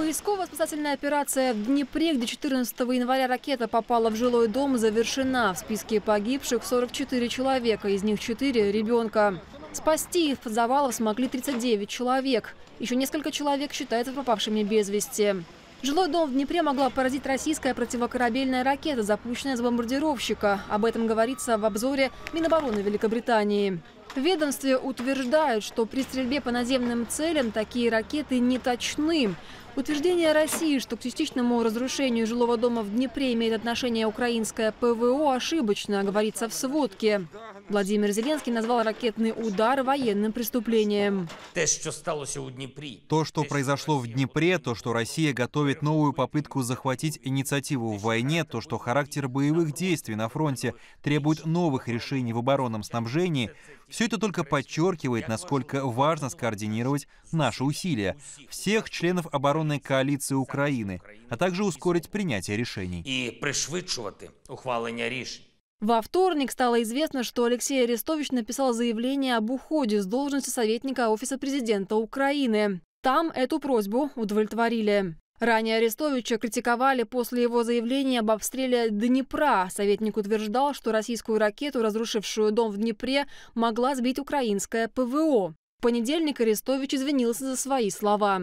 Поисково-спасательная операция в Днепре, где 14 января ракета попала в жилой дом, завершена. В списке погибших 44 человека, из них 4 ребенка. Спасти их под завалов смогли 39 человек. Еще несколько человек считается пропавшими без вести. Жилой дом в Днепре могла поразить российская противокорабельная ракета, запущенная с бомбардировщика. Об этом говорится в обзоре Минобороны Великобритании. В ведомстве утверждают, что при стрельбе по наземным целям такие ракеты не точны. Утверждение России, что к частичному разрушению жилого дома в Днепре имеет отношение украинское ПВО, ошибочно, говорится в сводке. Владимир Зеленский назвал ракетный удар военным преступлением. То, что произошло в Днепре, то, что Россия готовит новую попытку захватить инициативу в войне, то, что характер боевых действий на фронте требует новых решений в оборонном снабжении – все это только подчеркивает, насколько важно скоординировать наши усилия всех членов оборонной коалиции Украины, а также ускорить принятие решений. И пришвидшувати ухвалення рішень. Во вторник стало известно, что Алексей Арестович написал заявление об уходе с должности советника Офиса президента Украины. Там эту просьбу удовлетворили. Ранее Арестовича критиковали после его заявления об обстреле Днепра. Советник утверждал, что российскую ракету, разрушившую дом в Днепре, могла сбить украинское ПВО понедельник Арестович извинился за свои слова.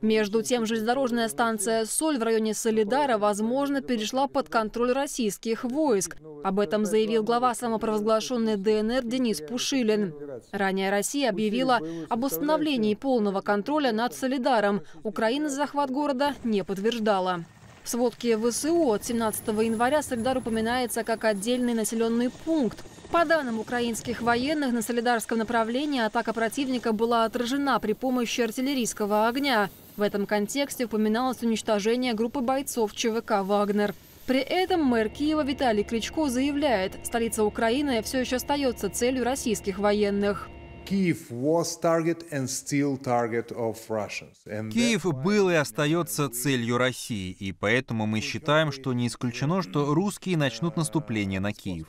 Между тем, железнодорожная станция «Соль» в районе Солидара, возможно, перешла под контроль российских войск. Об этом заявил глава самопровозглашенной ДНР Денис Пушилин. Ранее Россия объявила об установлении полного контроля над Солидаром. Украина захват города не подтверждала. В сводке ВСУ от 17 января Солидар упоминается как отдельный населенный пункт. По данным украинских военных, на Солидарском направлении атака противника была отражена при помощи артиллерийского огня. В этом контексте упоминалось уничтожение группы бойцов ЧВК «Вагнер». При этом мэр Киева Виталий Кличко заявляет, столица Украины все еще остается целью российских военных. Киев был и остается целью России, и поэтому мы считаем, что не исключено, что русские начнут uh, наступление на Киев.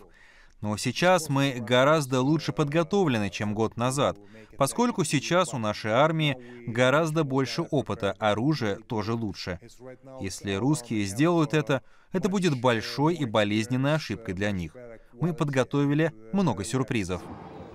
Но сейчас мы гораздо лучше подготовлены, чем год назад, поскольку сейчас у нашей армии гораздо больше опыта, оружие тоже лучше. Если русские сделают это, это будет большой и болезненной ошибкой для них. Мы подготовили много сюрпризов.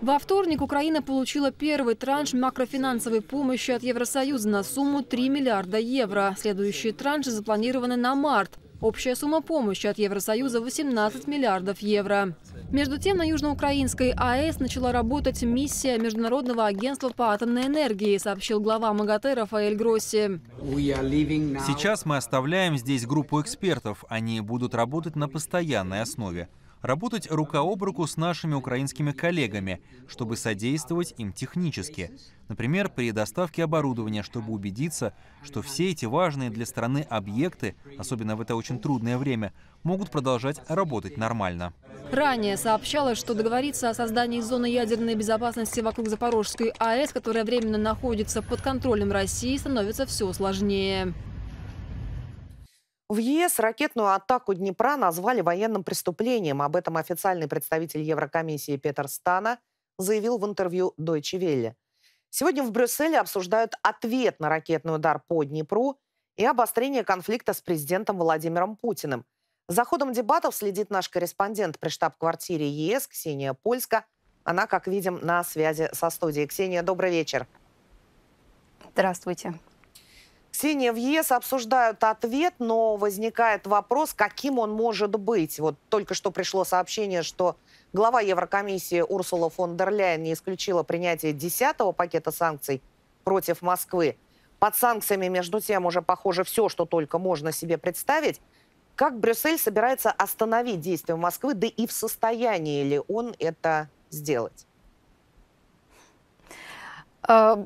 Во вторник Украина получила первый транш макрофинансовой помощи от Евросоюза на сумму 3 миллиарда евро. Следующие транши запланированы на март. Общая сумма помощи от Евросоюза 18 миллиардов евро. Между тем, на южноукраинской АЭС начала работать миссия Международного агентства по атомной энергии, сообщил глава МАГАТЭ Рафаэль Гросси. Сейчас мы оставляем здесь группу экспертов. Они будут работать на постоянной основе работать рука об руку с нашими украинскими коллегами, чтобы содействовать им технически. Например, при доставке оборудования, чтобы убедиться, что все эти важные для страны объекты, особенно в это очень трудное время, могут продолжать работать нормально. Ранее сообщалось, что договориться о создании зоны ядерной безопасности вокруг Запорожской АЭС, которая временно находится под контролем России, становится все сложнее. В ЕС ракетную атаку Днепра назвали военным преступлением. Об этом официальный представитель Еврокомиссии Петер Стана заявил в интервью Deutsche Welle. Сегодня в Брюсселе обсуждают ответ на ракетный удар по Днепру и обострение конфликта с президентом Владимиром Путиным. За ходом дебатов следит наш корреспондент при штаб-квартире ЕС Ксения Польска. Она, как видим, на связи со студией. Ксения, добрый вечер. Здравствуйте. Ксения, в ЕС обсуждают ответ, но возникает вопрос, каким он может быть. Вот только что пришло сообщение, что глава Еврокомиссии Урсула фон дер Ляйен не исключила принятие 10 пакета санкций против Москвы. Под санкциями, между тем, уже, похоже, все, что только можно себе представить. Как Брюссель собирается остановить действия Москвы, да и в состоянии ли он это сделать? Э,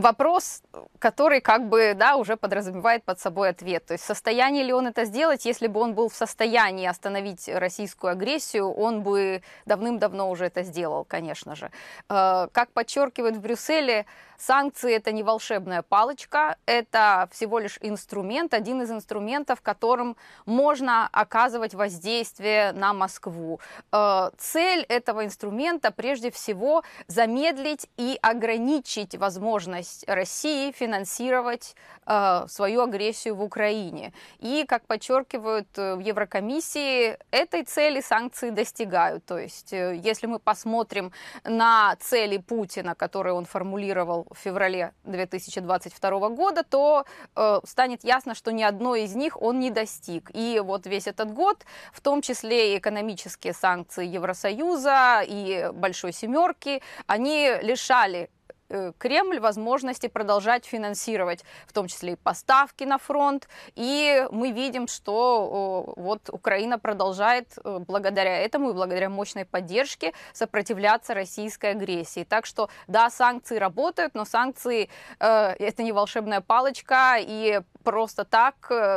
вопрос, который как бы, да, уже подразумевает под собой ответ. То есть в состоянии ли он это сделать, если бы он был в состоянии остановить российскую агрессию, он бы давным-давно уже это сделал, конечно же. Э, как подчеркивают в Брюсселе, санкции это не волшебная палочка, это всего лишь инструмент, один из инструментов, которым можно оказывать воздействие на Москву. Э, цель этого инструмента прежде всего замедлить и ограничить возможность России финансировать э, свою агрессию в Украине. И, как подчеркивают э, в Еврокомиссии, этой цели санкции достигают. То есть, э, если мы посмотрим на цели Путина, которые он формулировал в феврале 2022 года, то э, станет ясно, что ни одной из них он не достиг. И вот весь этот год, в том числе и экономические санкции Евросоюза и Большой Семерки, они лишали Э, Кремль возможности продолжать финансировать, в том числе и поставки на фронт. И мы видим, что вот Украина продолжает э, благодаря этому и благодаря мощной поддержке сопротивляться российской агрессии. Так что да, санкции работают, но санкции э, это не волшебная палочка и просто так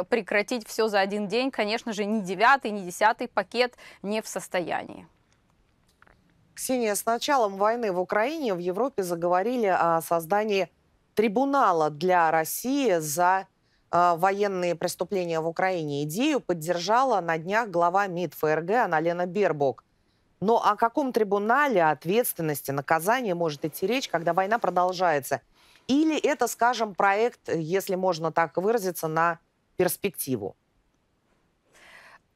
прекратить все за один день, конечно же, ни девятый, ни десятый пакет не в состоянии. Ксения, с началом войны в Украине в Европе заговорили о создании трибунала для России за э, военные преступления в Украине. Идею поддержала на днях глава МИД ФРГ Аналена Бербок. Но о каком трибунале, ответственности, наказании может идти речь, когда война продолжается? Или это, скажем, проект, если можно так выразиться, на перспективу?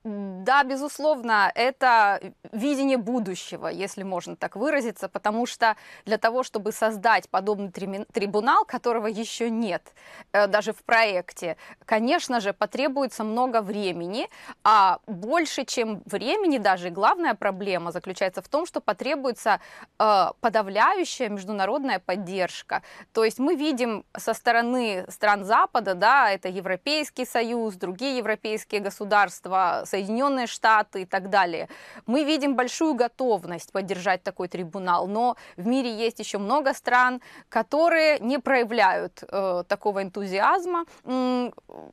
Да, безусловно, это видение будущего, если можно так выразиться, потому что для того, чтобы создать подобный трибунал, которого еще нет э, даже в проекте, конечно же, потребуется много времени, а больше, чем времени даже, главная проблема заключается в том, что потребуется э, подавляющая международная поддержка. То есть мы видим со стороны стран Запада, да, это Европейский Союз, другие европейские государства, Соединенные Соединенные Штаты и так далее. Мы видим большую готовность поддержать такой трибунал, но в мире есть еще много стран, которые не проявляют э, такого энтузиазма,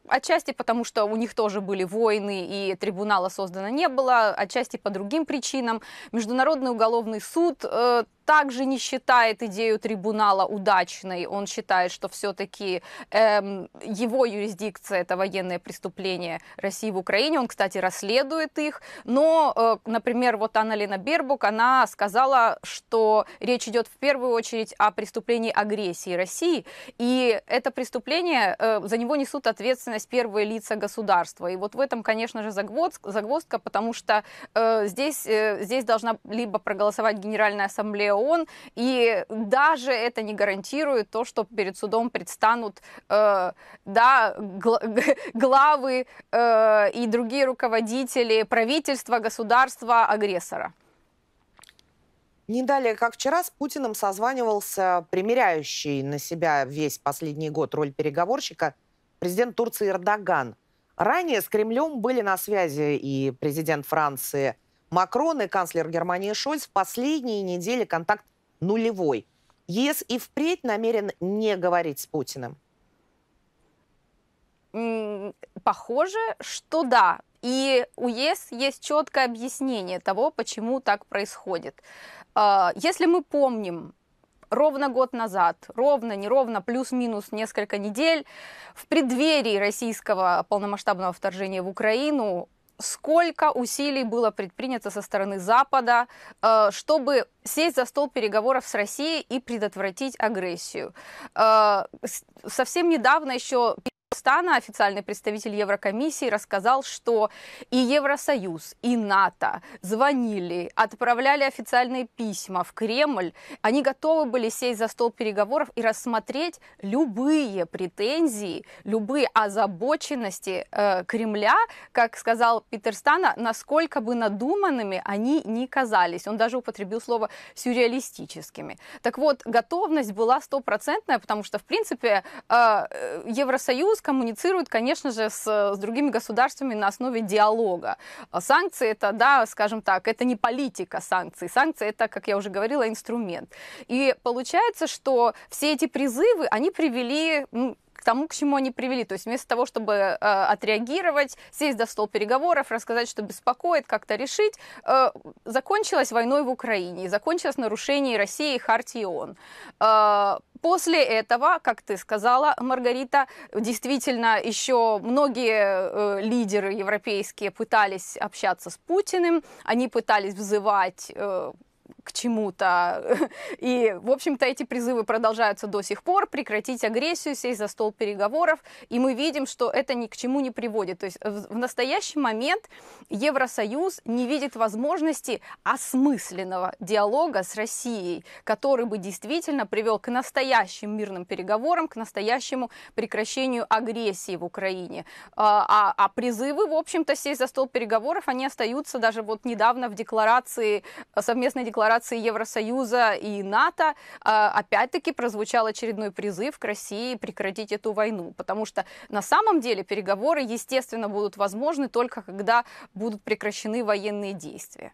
отчасти потому, что у них тоже были войны и трибунала создано не было, отчасти по другим причинам. Международный уголовный суд э, также не считает идею трибунала удачной. Он считает, что все-таки эм, его юрисдикция это военное преступление России в Украине. Он, кстати, расследует их. Но, э, например, вот Анна Лена Бербук, она сказала, что речь идет в первую очередь о преступлении агрессии России. И это преступление, э, за него несут ответственность первые лица государства. И вот в этом, конечно же, загвоздка, загвоздка потому что э, здесь, э, здесь должна либо проголосовать Генеральная Ассамблея он, и даже это не гарантирует то, что перед судом предстанут э, да, гла главы э, и другие руководители правительства, государства, агрессора. Не далее, как вчера, с Путиным созванивался примеряющий на себя весь последний год роль переговорщика президент Турции Эрдоган. Ранее с Кремлем были на связи и президент Франции – Макрон и канцлер Германии Шольц в последние недели контакт нулевой. ЕС и впредь намерен не говорить с Путиным. Похоже, что да. И у ЕС есть четкое объяснение того, почему так происходит. А, если мы помним, ровно год назад, ровно, неровно, плюс-минус несколько недель, в преддверии российского полномасштабного вторжения в Украину сколько усилий было предпринято со стороны Запада, э, чтобы сесть за стол переговоров с Россией и предотвратить агрессию. Э, совсем недавно еще Казахстана, официальный представитель Еврокомиссии, рассказал, что и Евросоюз, и НАТО звонили, отправляли официальные письма в Кремль. Они готовы были сесть за стол переговоров и рассмотреть любые претензии, любые озабоченности э, Кремля, как сказал Питер Стана, насколько бы надуманными они ни казались. Он даже употребил слово сюрреалистическими. Так вот, готовность была стопроцентная, потому что, в принципе, э, э Евросоюз коммуницирует, конечно же, с, с другими государствами на основе диалога. А санкции это, да, скажем так, это не политика санкций. Санкции это, как я уже говорила, инструмент. И получается, что все эти призывы, они привели ну, тому, к чему они привели. То есть вместо того, чтобы э, отреагировать, сесть за стол переговоров, рассказать, что беспокоит, как-то решить, э, закончилась войной в Украине, закончилось нарушение России Хартии ООН. Э, После этого, как ты сказала, Маргарита, действительно еще многие э, лидеры европейские пытались общаться с Путиным, они пытались взывать э, к чему-то. И, в общем-то, эти призывы продолжаются до сих пор. Прекратить агрессию, сесть за стол переговоров. И мы видим, что это ни к чему не приводит. То есть в настоящий момент Евросоюз не видит возможности осмысленного диалога с Россией, который бы действительно привел к настоящим мирным переговорам, к настоящему прекращению агрессии в Украине. А, а, а призывы, в общем-то, сесть за стол переговоров, они остаются даже вот недавно в декларации, совместной декларации Федерации Евросоюза и НАТО а, опять-таки прозвучал очередной призыв к России прекратить эту войну, потому что на самом деле переговоры, естественно, будут возможны только когда будут прекращены военные действия.